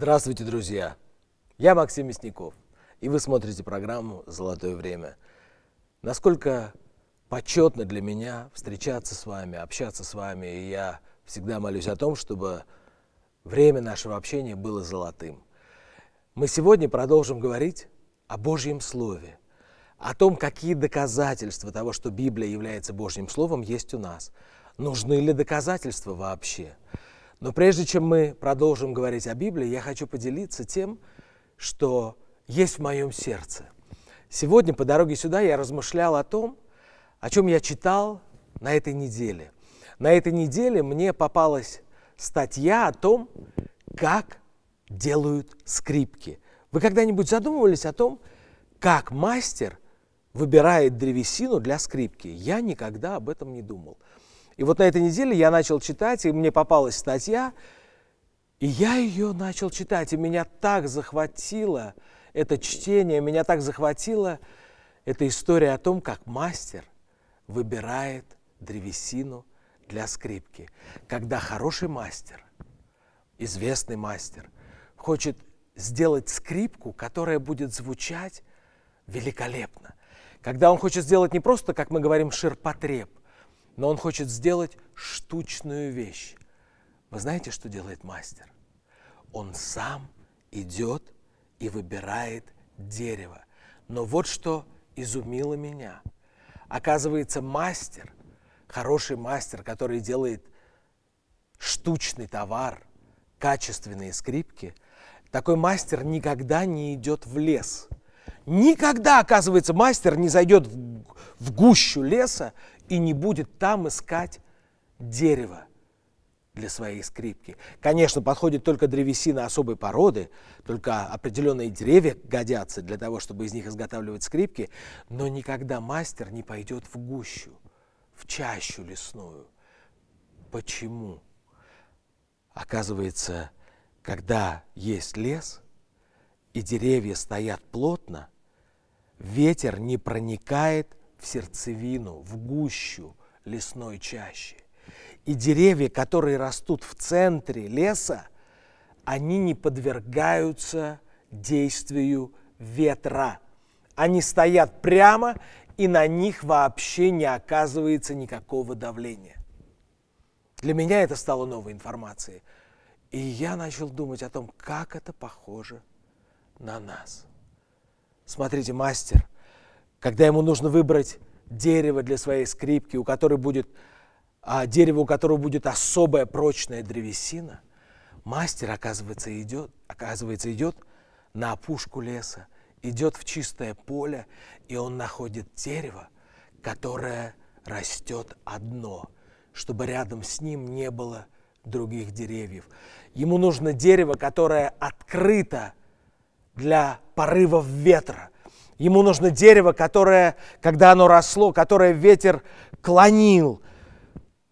Здравствуйте, друзья! Я Максим Мясников, и вы смотрите программу «Золотое время». Насколько почетно для меня встречаться с вами, общаться с вами, и я всегда молюсь о том, чтобы время нашего общения было золотым. Мы сегодня продолжим говорить о Божьем Слове, о том, какие доказательства того, что Библия является Божьим Словом, есть у нас. Нужны ли доказательства вообще? Вообще. Но прежде чем мы продолжим говорить о Библии, я хочу поделиться тем, что есть в моем сердце. Сегодня по дороге сюда я размышлял о том, о чем я читал на этой неделе. На этой неделе мне попалась статья о том, как делают скрипки. Вы когда-нибудь задумывались о том, как мастер выбирает древесину для скрипки? Я никогда об этом не думал. И вот на этой неделе я начал читать, и мне попалась статья, и я ее начал читать, и меня так захватило это чтение, меня так захватила эта история о том, как мастер выбирает древесину для скрипки. Когда хороший мастер, известный мастер, хочет сделать скрипку, которая будет звучать великолепно. Когда он хочет сделать не просто, как мы говорим, ширпотреб, но он хочет сделать штучную вещь. Вы знаете, что делает мастер? Он сам идет и выбирает дерево. Но вот что изумило меня. Оказывается, мастер, хороший мастер, который делает штучный товар, качественные скрипки, такой мастер никогда не идет в лес. Никогда, оказывается, мастер не зайдет в, гущу леса и не будет там искать дерево для своей скрипки. Конечно, подходит только древесина особой породы, только определенные деревья годятся для того, чтобы из них изготавливать скрипки, но никогда мастер не пойдет в гущу, в чащу лесную. Почему? Оказывается, когда есть лес, и деревья стоят плотно, ветер не проникает в сердцевину, в гущу лесной чащи. И деревья, которые растут в центре леса, они не подвергаются действию ветра. Они стоят прямо, и на них вообще не оказывается никакого давления. Для меня это стало новой информацией. И я начал думать о том, как это похоже на нас. Смотрите, мастер – когда ему нужно выбрать дерево для своей скрипки, у которой будет, а, дерево, у которого будет особая прочная древесина, мастер, оказывается, идет, оказывается, идет на опушку леса, идет в чистое поле, и он находит дерево, которое растет одно, чтобы рядом с ним не было других деревьев. Ему нужно дерево, которое открыто для порывов ветра – Ему нужно дерево, которое, когда оно росло, которое ветер клонил,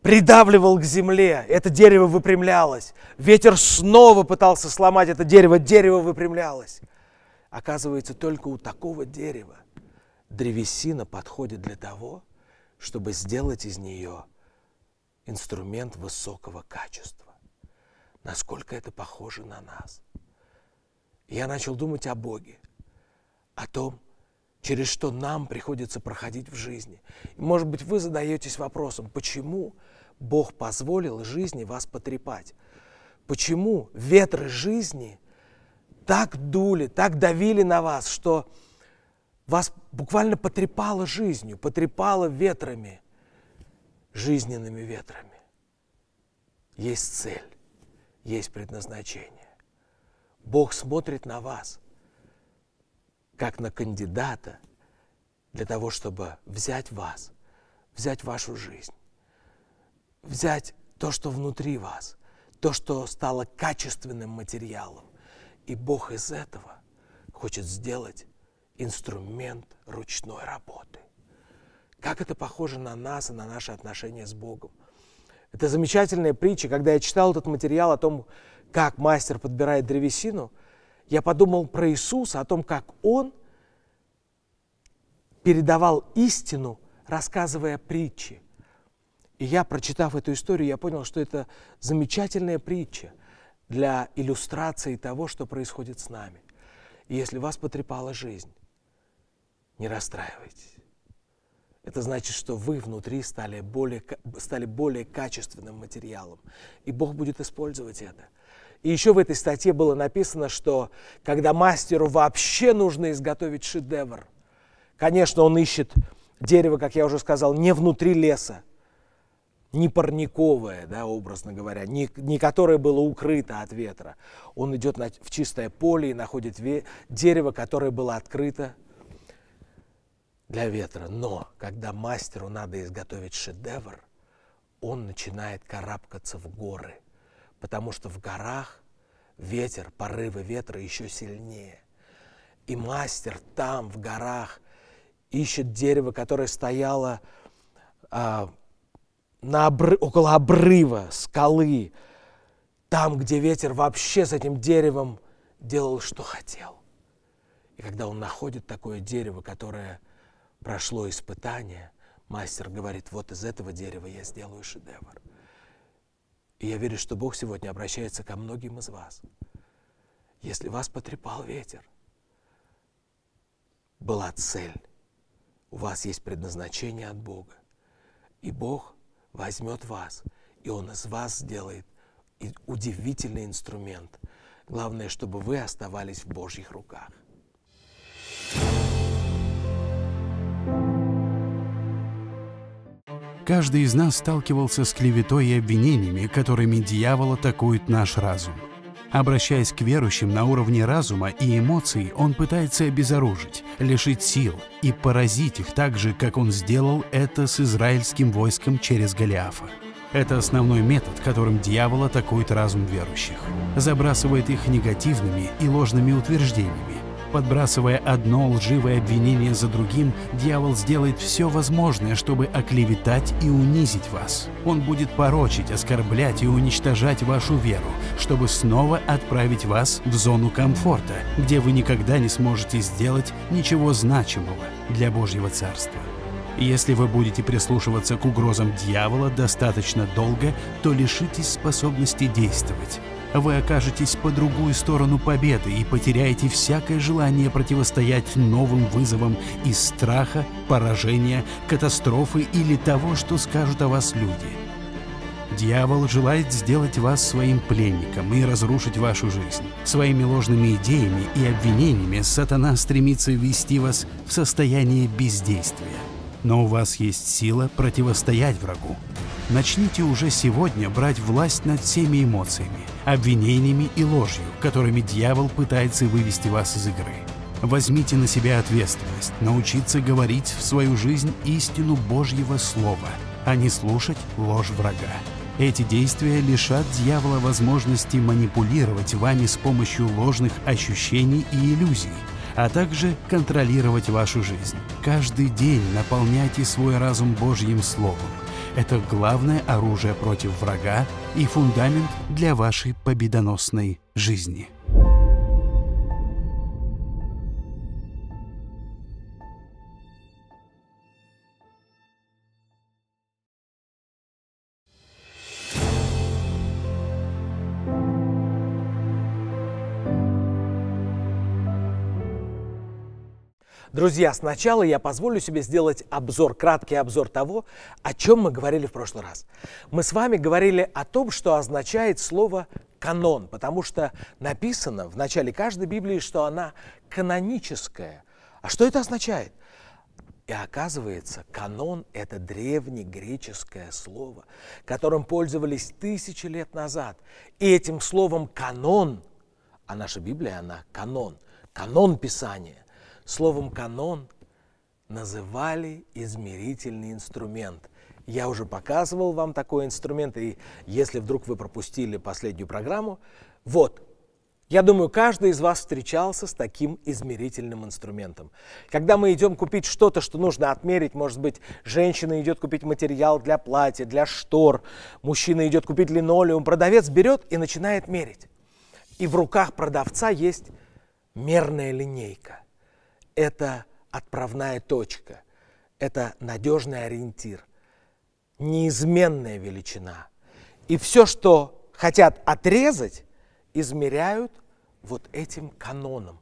придавливал к земле. Это дерево выпрямлялось. Ветер снова пытался сломать это дерево. Дерево выпрямлялось. Оказывается, только у такого дерева древесина подходит для того, чтобы сделать из нее инструмент высокого качества. Насколько это похоже на нас. Я начал думать о Боге, о том, через что нам приходится проходить в жизни. Может быть, вы задаетесь вопросом, почему Бог позволил жизни вас потрепать? Почему ветры жизни так дули, так давили на вас, что вас буквально потрепало жизнью, потрепало ветрами, жизненными ветрами? Есть цель, есть предназначение. Бог смотрит на вас – как на кандидата для того, чтобы взять вас, взять вашу жизнь, взять то, что внутри вас, то, что стало качественным материалом. И Бог из этого хочет сделать инструмент ручной работы. Как это похоже на нас и на наши отношения с Богом. Это замечательная притча, когда я читал этот материал о том, как мастер подбирает древесину – я подумал про Иисуса, о том, как Он передавал истину, рассказывая притчи. И я, прочитав эту историю, я понял, что это замечательная притча для иллюстрации того, что происходит с нами. И если вас потрепала жизнь, не расстраивайтесь. Это значит, что вы внутри стали более, стали более качественным материалом, и Бог будет использовать это – и еще в этой статье было написано, что когда мастеру вообще нужно изготовить шедевр, конечно, он ищет дерево, как я уже сказал, не внутри леса, не парниковое, да, образно говоря, не, не которое было укрыто от ветра. Он идет на, в чистое поле и находит ве, дерево, которое было открыто для ветра. Но когда мастеру надо изготовить шедевр, он начинает карабкаться в горы – потому что в горах ветер, порывы ветра еще сильнее. И мастер там, в горах, ищет дерево, которое стояло а, на обры... около обрыва, скалы, там, где ветер вообще с этим деревом делал, что хотел. И когда он находит такое дерево, которое прошло испытание, мастер говорит, вот из этого дерева я сделаю шедевр. И я верю, что Бог сегодня обращается ко многим из вас. Если вас потрепал ветер, была цель. У вас есть предназначение от Бога. И Бог возьмет вас, и Он из вас сделает удивительный инструмент. Главное, чтобы вы оставались в Божьих руках. Каждый из нас сталкивался с клеветой и обвинениями, которыми дьявол атакует наш разум. Обращаясь к верующим на уровне разума и эмоций, он пытается обезоружить, лишить сил и поразить их так же, как он сделал это с израильским войском через Голиафа. Это основной метод, которым дьявол атакует разум верующих. Забрасывает их негативными и ложными утверждениями, подбрасывая одно лживое обвинение за другим, дьявол сделает все возможное, чтобы оклеветать и унизить вас. Он будет порочить, оскорблять и уничтожать вашу веру, чтобы снова отправить вас в зону комфорта, где вы никогда не сможете сделать ничего значимого для Божьего Царства. Если вы будете прислушиваться к угрозам дьявола достаточно долго, то лишитесь способности действовать, вы окажетесь по другую сторону победы и потеряете всякое желание противостоять новым вызовам из страха, поражения, катастрофы или того, что скажут о вас люди. Дьявол желает сделать вас своим пленником и разрушить вашу жизнь. Своими ложными идеями и обвинениями сатана стремится ввести вас в состояние бездействия. Но у вас есть сила противостоять врагу. Начните уже сегодня брать власть над всеми эмоциями, обвинениями и ложью, которыми дьявол пытается вывести вас из игры. Возьмите на себя ответственность, научиться говорить в свою жизнь истину Божьего Слова, а не слушать ложь врага. Эти действия лишат дьявола возможности манипулировать вами с помощью ложных ощущений и иллюзий, а также контролировать вашу жизнь. Каждый день наполняйте свой разум Божьим Словом. Это главное оружие против врага и фундамент для вашей победоносной жизни. Друзья, сначала я позволю себе сделать обзор, краткий обзор того, о чем мы говорили в прошлый раз. Мы с вами говорили о том, что означает слово «канон», потому что написано в начале каждой Библии, что она каноническая. А что это означает? И оказывается, канон – это древнегреческое слово, которым пользовались тысячи лет назад. И этим словом «канон», а наша Библия, она канон, канон Писания, Словом «канон» называли измерительный инструмент. Я уже показывал вам такой инструмент, и если вдруг вы пропустили последнюю программу, вот, я думаю, каждый из вас встречался с таким измерительным инструментом. Когда мы идем купить что-то, что нужно отмерить, может быть, женщина идет купить материал для платья, для штор, мужчина идет купить линолеум, продавец берет и начинает мерить. И в руках продавца есть мерная линейка это отправная точка, это надежный ориентир, неизменная величина. И все, что хотят отрезать, измеряют вот этим каноном.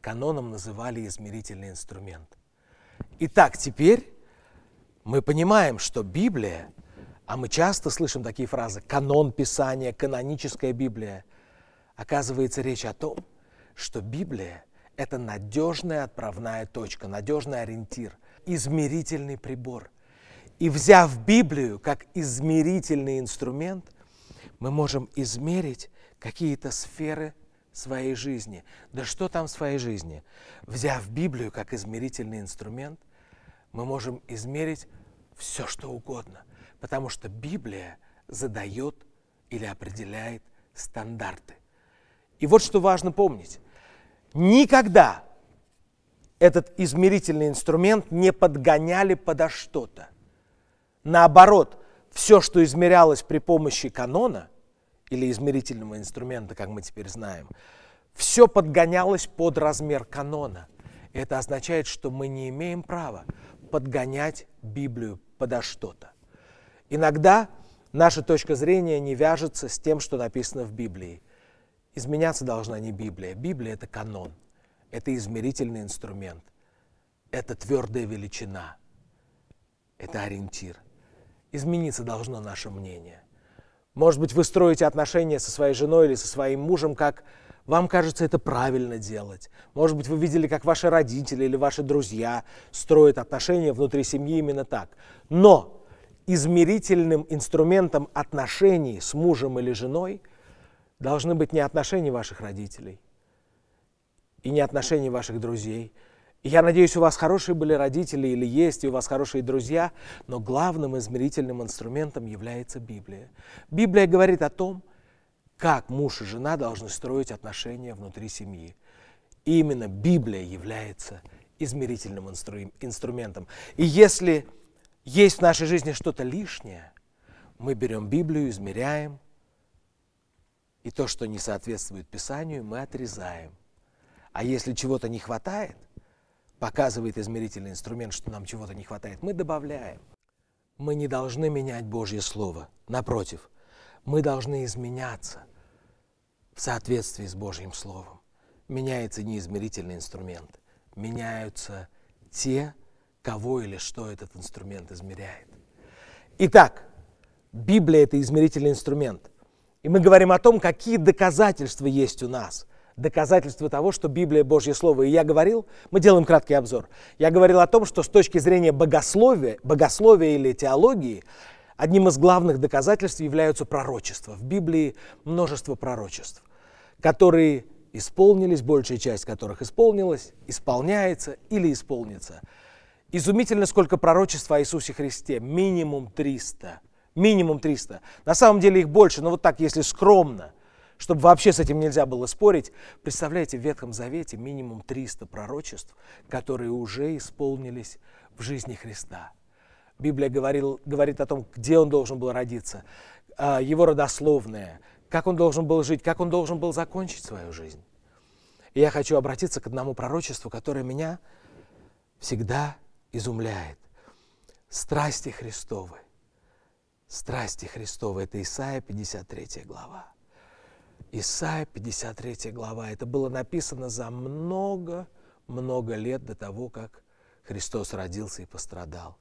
Каноном называли измерительный инструмент. Итак, теперь мы понимаем, что Библия, а мы часто слышим такие фразы «канон Писания», «каноническая Библия», оказывается речь о том, что Библия – это надежная отправная точка, надежный ориентир, измерительный прибор. И взяв Библию как измерительный инструмент, мы можем измерить какие-то сферы своей жизни. Да что там в своей жизни? Взяв Библию как измерительный инструмент, мы можем измерить все, что угодно, потому что Библия задает или определяет стандарты. И вот что важно помнить. Никогда этот измерительный инструмент не подгоняли подо что-то. Наоборот, все, что измерялось при помощи канона или измерительного инструмента, как мы теперь знаем, все подгонялось под размер канона. Это означает, что мы не имеем права подгонять Библию подо что-то. Иногда наша точка зрения не вяжется с тем, что написано в Библии – Изменяться должна не Библия. Библия – это канон, это измерительный инструмент, это твердая величина, это ориентир. Измениться должно наше мнение. Может быть, вы строите отношения со своей женой или со своим мужем, как вам кажется это правильно делать. Может быть, вы видели, как ваши родители или ваши друзья строят отношения внутри семьи именно так. Но измерительным инструментом отношений с мужем или женой – должны быть не отношения ваших родителей и не отношения ваших друзей. И я надеюсь, у вас хорошие были родители или есть, и у вас хорошие друзья, но главным измерительным инструментом является Библия. Библия говорит о том, как муж и жена должны строить отношения внутри семьи. И именно Библия является измерительным инстру- инструментом. И если есть в нашей жизни что-то лишнее, мы берем Библию, измеряем – и то, что не соответствует Писанию, мы отрезаем. А если чего-то не хватает, показывает измерительный инструмент, что нам чего-то не хватает, мы добавляем. Мы не должны менять Божье Слово. Напротив, мы должны изменяться в соответствии с Божьим Словом. Меняется не измерительный инструмент, меняются те, кого или что этот инструмент измеряет. Итак, Библия – это измерительный инструмент. И мы говорим о том, какие доказательства есть у нас. Доказательства того, что Библия – Божье Слово. И я говорил, мы делаем краткий обзор, я говорил о том, что с точки зрения богословия, богословия или теологии, одним из главных доказательств являются пророчества. В Библии множество пророчеств, которые исполнились, большая часть которых исполнилась, исполняется или исполнится. Изумительно, сколько пророчеств о Иисусе Христе, минимум 300. Минимум 300. На самом деле их больше, но вот так, если скромно, чтобы вообще с этим нельзя было спорить. Представляете, в Ветхом Завете минимум 300 пророчеств, которые уже исполнились в жизни Христа. Библия говорил, говорит о том, где он должен был родиться, а, его родословное, как он должен был жить, как он должен был закончить свою жизнь. И я хочу обратиться к одному пророчеству, которое меня всегда изумляет. Страсти Христовы – страсти Христовы. Это Исаия 53 глава. Исаия 53 глава. Это было написано за много-много лет до того, как Христос родился и пострадал.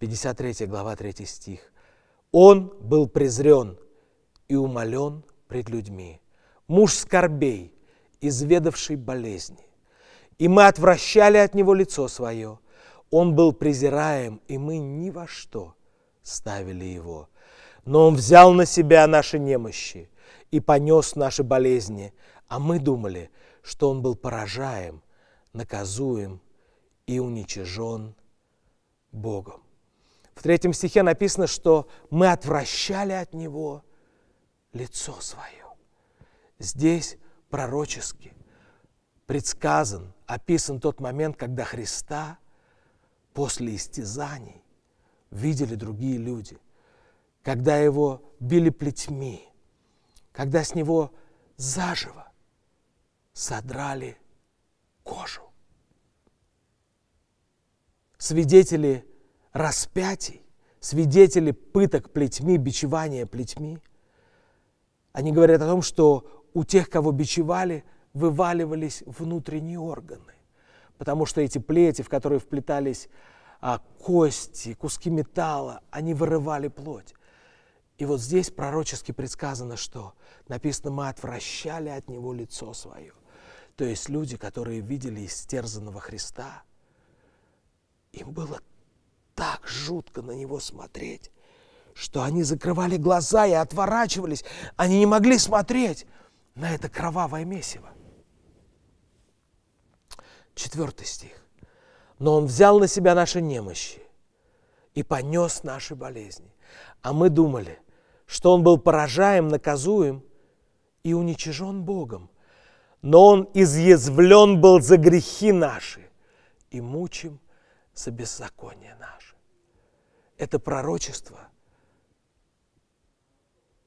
53 глава, 3 стих. «Он был презрен и умолен пред людьми, муж скорбей, изведавший болезни. И мы отвращали от него лицо свое. Он был презираем, и мы ни во что – ставили его. Но он взял на себя наши немощи и понес наши болезни, а мы думали, что он был поражаем, наказуем и уничижен Богом. В третьем стихе написано, что мы отвращали от него лицо свое. Здесь пророчески предсказан, описан тот момент, когда Христа после истязаний видели другие люди, когда его били плетьми, когда с него заживо содрали кожу. Свидетели распятий, свидетели пыток плетьми, бичевания плетьми, они говорят о том, что у тех, кого бичевали, вываливались внутренние органы, потому что эти плети, в которые вплетались а кости, куски металла, они вырывали плоть. И вот здесь пророчески предсказано, что написано, мы отвращали от него лицо свое. То есть люди, которые видели истерзанного Христа, им было так жутко на него смотреть, что они закрывали глаза и отворачивались. Они не могли смотреть на это кровавое месиво. Четвертый стих но Он взял на себя наши немощи и понес наши болезни. А мы думали, что Он был поражаем, наказуем и уничижен Богом. Но Он изъязвлен был за грехи наши и мучим за беззаконие наше. Это пророчество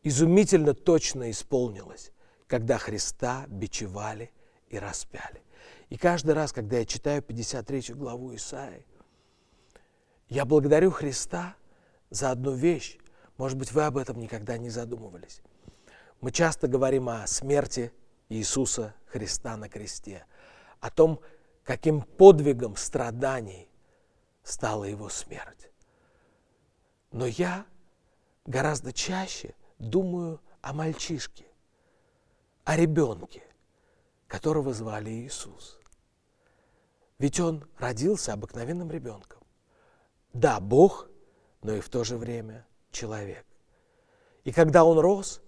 изумительно точно исполнилось, когда Христа бичевали и распяли. И каждый раз, когда я читаю 53 главу Исаи, я благодарю Христа за одну вещь. Может быть, вы об этом никогда не задумывались. Мы часто говорим о смерти Иисуса Христа на кресте, о том, каким подвигом страданий стала его смерть. Но я гораздо чаще думаю о мальчишке, о ребенке – которого звали Иисус. Ведь он родился обыкновенным ребенком. Да, Бог, но и в то же время человек. И когда он рос,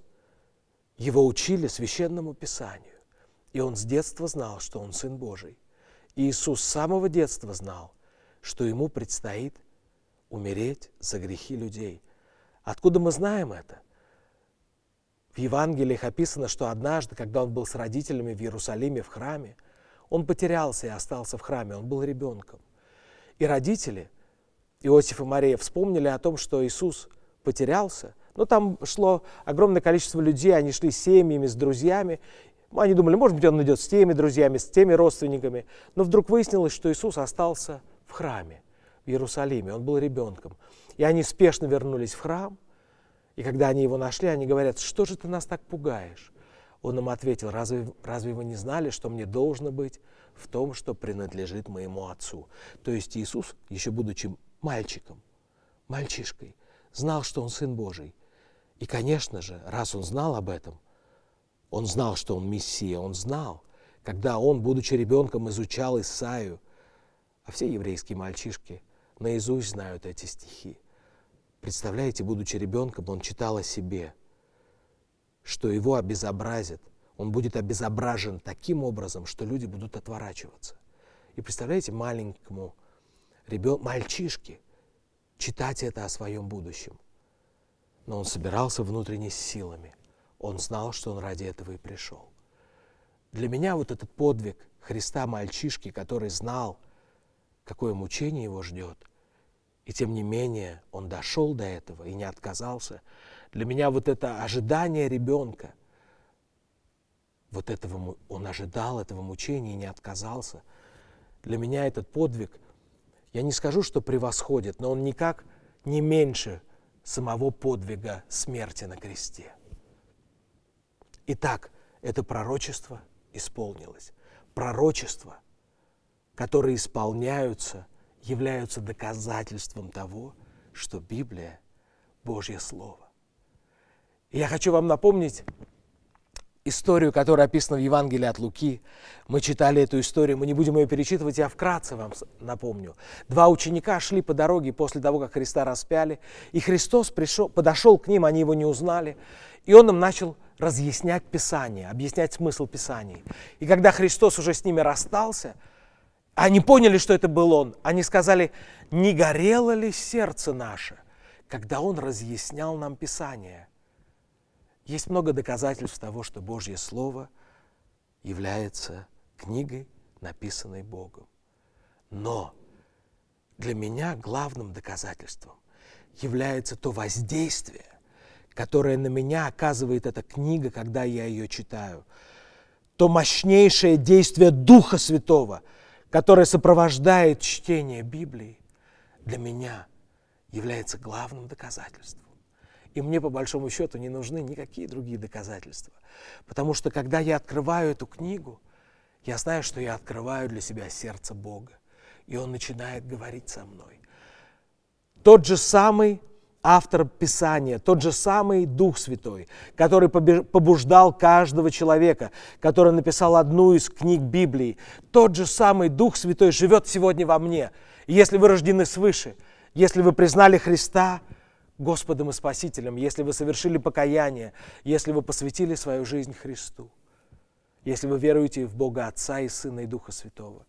его учили священному писанию. И он с детства знал, что он Сын Божий. И Иисус с самого детства знал, что ему предстоит умереть за грехи людей. Откуда мы знаем это? В Евангелиях описано, что однажды, когда он был с родителями в Иерусалиме в храме, он потерялся и остался в храме, он был ребенком. И родители, Иосиф и Мария, вспомнили о том, что Иисус потерялся, но там шло огромное количество людей, они шли с семьями, с друзьями. Они думали, может быть, он идет с теми друзьями, с теми родственниками. Но вдруг выяснилось, что Иисус остался в храме в Иерусалиме, он был ребенком. И они спешно вернулись в храм – и когда они его нашли, они говорят, что же ты нас так пугаешь? Он им ответил, разве, разве вы не знали, что мне должно быть в том, что принадлежит моему отцу? То есть Иисус, еще будучи мальчиком, мальчишкой, знал, что он Сын Божий. И, конечно же, раз он знал об этом, он знал, что он Мессия, он знал, когда он, будучи ребенком, изучал Исаию, а все еврейские мальчишки наизусть знают эти стихи – Представляете, будучи ребенком, он читал о себе, что его обезобразят, Он будет обезображен таким образом, что люди будут отворачиваться. И представляете, маленькому ребенку, мальчишке читать это о своем будущем. Но он собирался внутренне с силами. Он знал, что он ради этого и пришел. Для меня вот этот подвиг Христа мальчишки, который знал, какое мучение его ждет – и тем не менее он дошел до этого и не отказался. Для меня вот это ожидание ребенка, вот этого он ожидал этого мучения и не отказался. Для меня этот подвиг, я не скажу, что превосходит, но он никак не меньше самого подвига смерти на кресте. Итак, это пророчество исполнилось. Пророчества, которые исполняются – являются доказательством того, что Библия – Божье Слово. И я хочу вам напомнить историю, которая описана в Евангелии от Луки. Мы читали эту историю, мы не будем ее перечитывать, я вкратце вам напомню. Два ученика шли по дороге после того, как Христа распяли, и Христос пришел, подошел к ним, они его не узнали, и он им начал разъяснять Писание, объяснять смысл Писаний. И когда Христос уже с ними расстался – они поняли, что это был он. Они сказали, не горело ли сердце наше, когда он разъяснял нам Писание. Есть много доказательств того, что Божье Слово является книгой, написанной Богом. Но для меня главным доказательством является то воздействие, которое на меня оказывает эта книга, когда я ее читаю, то мощнейшее действие Духа Святого – которое сопровождает чтение Библии, для меня является главным доказательством. И мне, по большому счету, не нужны никакие другие доказательства. Потому что, когда я открываю эту книгу, я знаю, что я открываю для себя сердце Бога. И Он начинает говорить со мной. Тот же самый автор Писания, тот же самый Дух Святой, который побуждал каждого человека, который написал одну из книг Библии, тот же самый Дух Святой живет сегодня во мне. если вы рождены свыше, если вы признали Христа Господом и Спасителем, если вы совершили покаяние, если вы посвятили свою жизнь Христу, если вы веруете в Бога Отца и Сына и Духа Святого,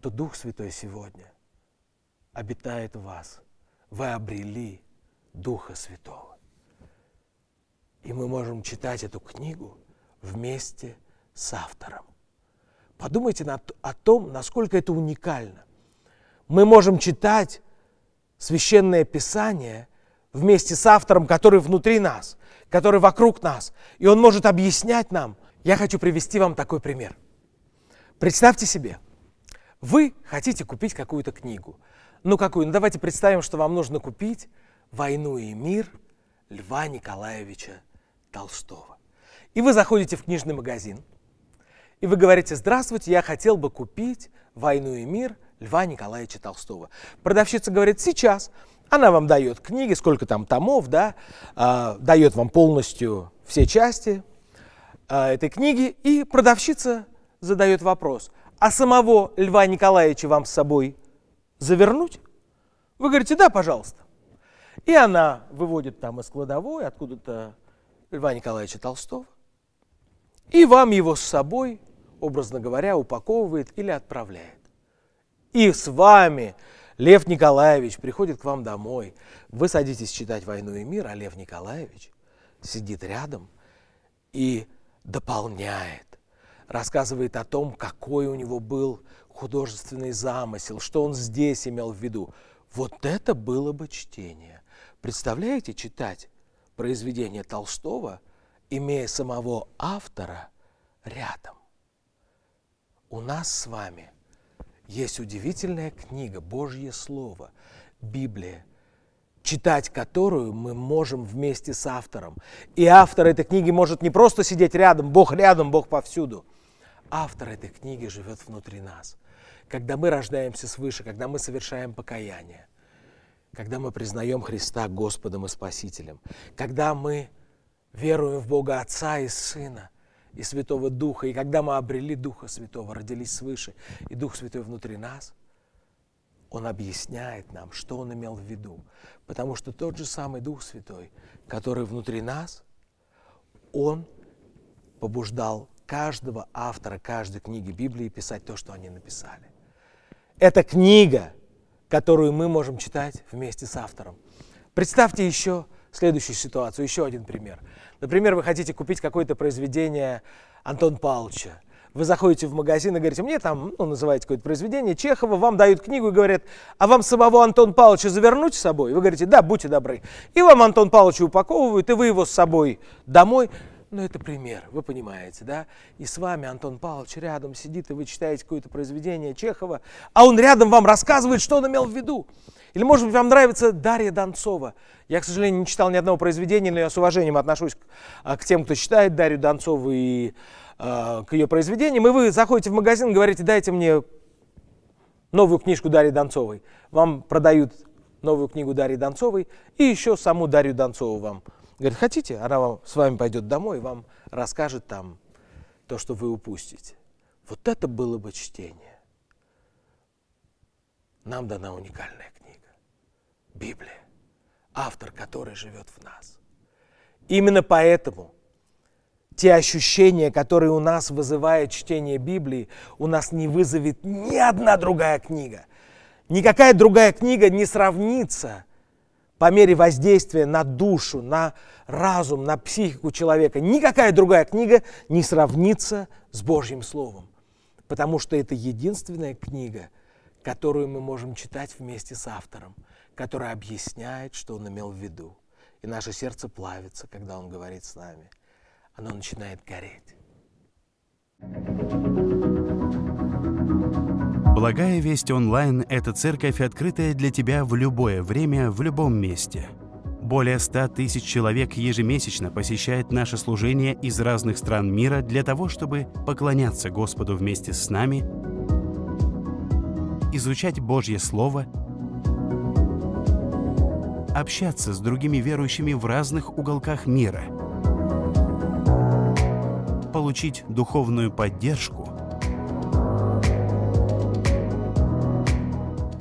то Дух Святой сегодня обитает в вас. Вы обрели Духа Святого. И мы можем читать эту книгу вместе с автором. Подумайте над, о том, насколько это уникально. Мы можем читать священное писание вместе с автором, который внутри нас, который вокруг нас, и он может объяснять нам. Я хочу привести вам такой пример. Представьте себе, вы хотите купить какую-то книгу. Ну какую? Ну давайте представим, что вам нужно купить «Войну и мир» Льва Николаевича Толстого. И вы заходите в книжный магазин, и вы говорите, здравствуйте, я хотел бы купить «Войну и мир» Льва Николаевича Толстого. Продавщица говорит, сейчас. Она вам дает книги, сколько там томов, да, э, дает вам полностью все части э, этой книги. И продавщица задает вопрос, а самого Льва Николаевича вам с собой завернуть? Вы говорите, да, пожалуйста. И она выводит там из кладовой откуда-то Льва Николаевича Толстого, и вам его с собой, образно говоря, упаковывает или отправляет. И с вами Лев Николаевич приходит к вам домой. Вы садитесь читать «Войну и мир», а Лев Николаевич сидит рядом и дополняет, рассказывает о том, какой у него был художественный замысел, что он здесь имел в виду. Вот это было бы чтение. Представляете, читать произведение Толстого, имея самого автора рядом. У нас с вами есть удивительная книга «Божье Слово», Библия, читать которую мы можем вместе с автором. И автор этой книги может не просто сидеть рядом, Бог рядом, Бог повсюду. Автор этой книги живет внутри нас. Когда мы рождаемся свыше, когда мы совершаем покаяние – когда мы признаем Христа Господом и Спасителем, когда мы веруем в Бога Отца и Сына и Святого Духа, и когда мы обрели Духа Святого, родились свыше, и Дух Святой внутри нас, Он объясняет нам, что Он имел в виду. Потому что тот же самый Дух Святой, который внутри нас, Он побуждал каждого автора каждой книги Библии писать то, что они написали. Эта книга – которую мы можем читать вместе с автором. Представьте еще следующую ситуацию, еще один пример. Например, вы хотите купить какое-то произведение Антон Павловича. Вы заходите в магазин и говорите, мне там, ну, называете какое-то произведение Чехова, вам дают книгу и говорят, а вам самого Антон Павловича завернуть с собой? Вы говорите, да, будьте добры. И вам Антон Павловича упаковывают, и вы его с собой домой но ну, это пример, вы понимаете, да? И с вами Антон Павлович рядом сидит, и вы читаете какое-то произведение Чехова, а он рядом вам рассказывает, что он имел в виду. Или, может быть, вам нравится Дарья Донцова. Я, к сожалению, не читал ни одного произведения, но я с уважением отношусь к, а, к тем, кто читает Дарью Донцову и э, к ее произведениям. И вы заходите в магазин и говорите, дайте мне новую книжку Дарьи Донцовой. Вам продают новую книгу Дарьи Донцовой и еще саму Дарью Донцову вам Говорит, хотите, она вам, с вами пойдет домой и вам расскажет там то, что вы упустите. Вот это было бы чтение. Нам дана уникальная книга. Библия. Автор, который живет в нас. Именно поэтому те ощущения, которые у нас вызывает чтение Библии, у нас не вызовет ни одна другая книга. Никакая другая книга не сравнится – по мере воздействия на душу, на разум, на психику человека. Никакая другая книга не сравнится с Божьим Словом, потому что это единственная книга, которую мы можем читать вместе с автором, которая объясняет, что он имел в виду. И наше сердце плавится, когда он говорит с нами. Оно начинает гореть. Благая весть онлайн – это церковь, открытая для тебя в любое время, в любом месте. Более 100 тысяч человек ежемесячно посещает наше служение из разных стран мира для того, чтобы поклоняться Господу вместе с нами, изучать Божье Слово, общаться с другими верующими в разных уголках мира, получить духовную поддержку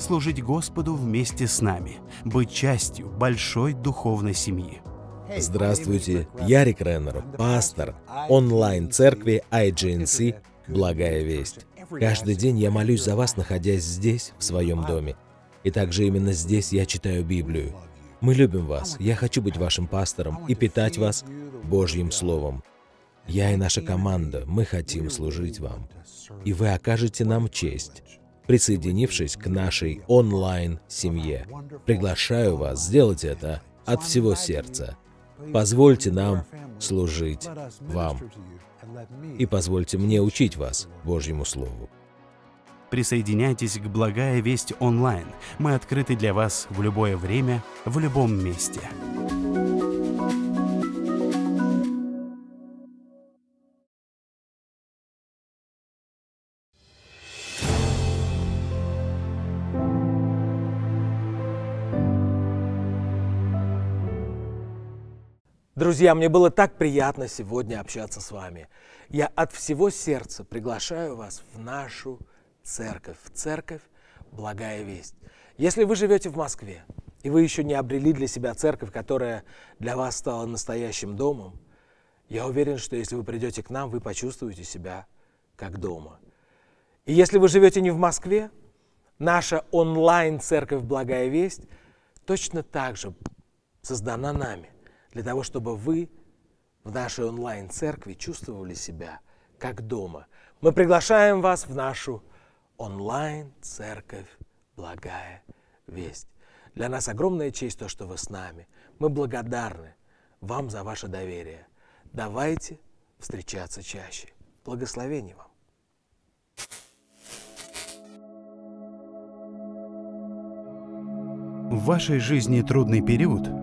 служить Господу вместе с нами, быть частью большой духовной семьи. Здравствуйте, я Рик Реннер, пастор онлайн-церкви IGNC «Благая весть». Каждый день я молюсь за вас, находясь здесь, в своем доме. И также именно здесь я читаю Библию. Мы любим вас. Я хочу быть вашим пастором и питать вас Божьим Словом. Я и наша команда, мы хотим служить вам. И вы окажете нам честь присоединившись к нашей онлайн-семье. Приглашаю вас сделать это от всего сердца. Позвольте нам служить вам. И позвольте мне учить вас Божьему Слову. Присоединяйтесь к «Благая весть онлайн». Мы открыты для вас в любое время, в любом месте. Друзья, мне было так приятно сегодня общаться с вами. Я от всего сердца приглашаю вас в нашу церковь, в церковь «Благая весть». Если вы живете в Москве, и вы еще не обрели для себя церковь, которая для вас стала настоящим домом, я уверен, что если вы придете к нам, вы почувствуете себя как дома. И если вы живете не в Москве, наша онлайн-церковь «Благая весть» точно так же создана нами для того, чтобы вы в нашей онлайн-церкви чувствовали себя как дома. Мы приглашаем вас в нашу онлайн-церковь «Благая весть». Для нас огромная честь то, что вы с нами. Мы благодарны вам за ваше доверие. Давайте встречаться чаще. Благословений вам! В вашей жизни трудный период –